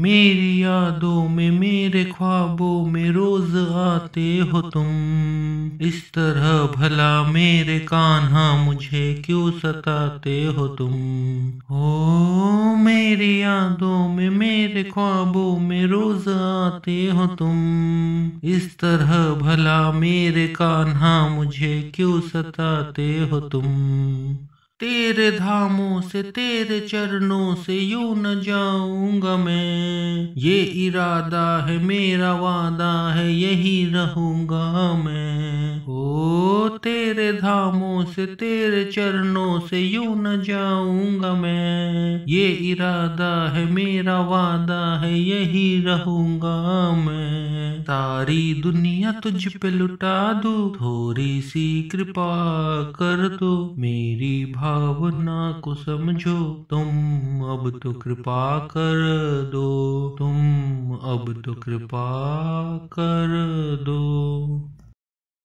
मेरी यादों में मेरे ख्वाबों में रोज आते हो तुम इस तरह भला मेरे कान्हा मुझे क्यों सताते हो तुम ओ मेरी यादों में मेरे ख्वाबों में रोज आते हो तुम इस तरह भला मेरे कान्हा मुझे क्यों सताते हो तुम तेरे धामों से तेरे चरणों से यू न जाऊंगा मैं ये इरादा है मेरा वादा है यही रहूंगा मैं ओ तेरे धामों से तेरे चरणों से यू न जाऊंगा मैं ये इरादा है मेरा वादा है यही रहूंगा मैं तारी दुनिया तुझ पे लुटा दो थोड़ी सी कृपा कर दो मेरी भावना को समझो तुम अब तो कृपा कर दो तुम अब तो कृपा कर दो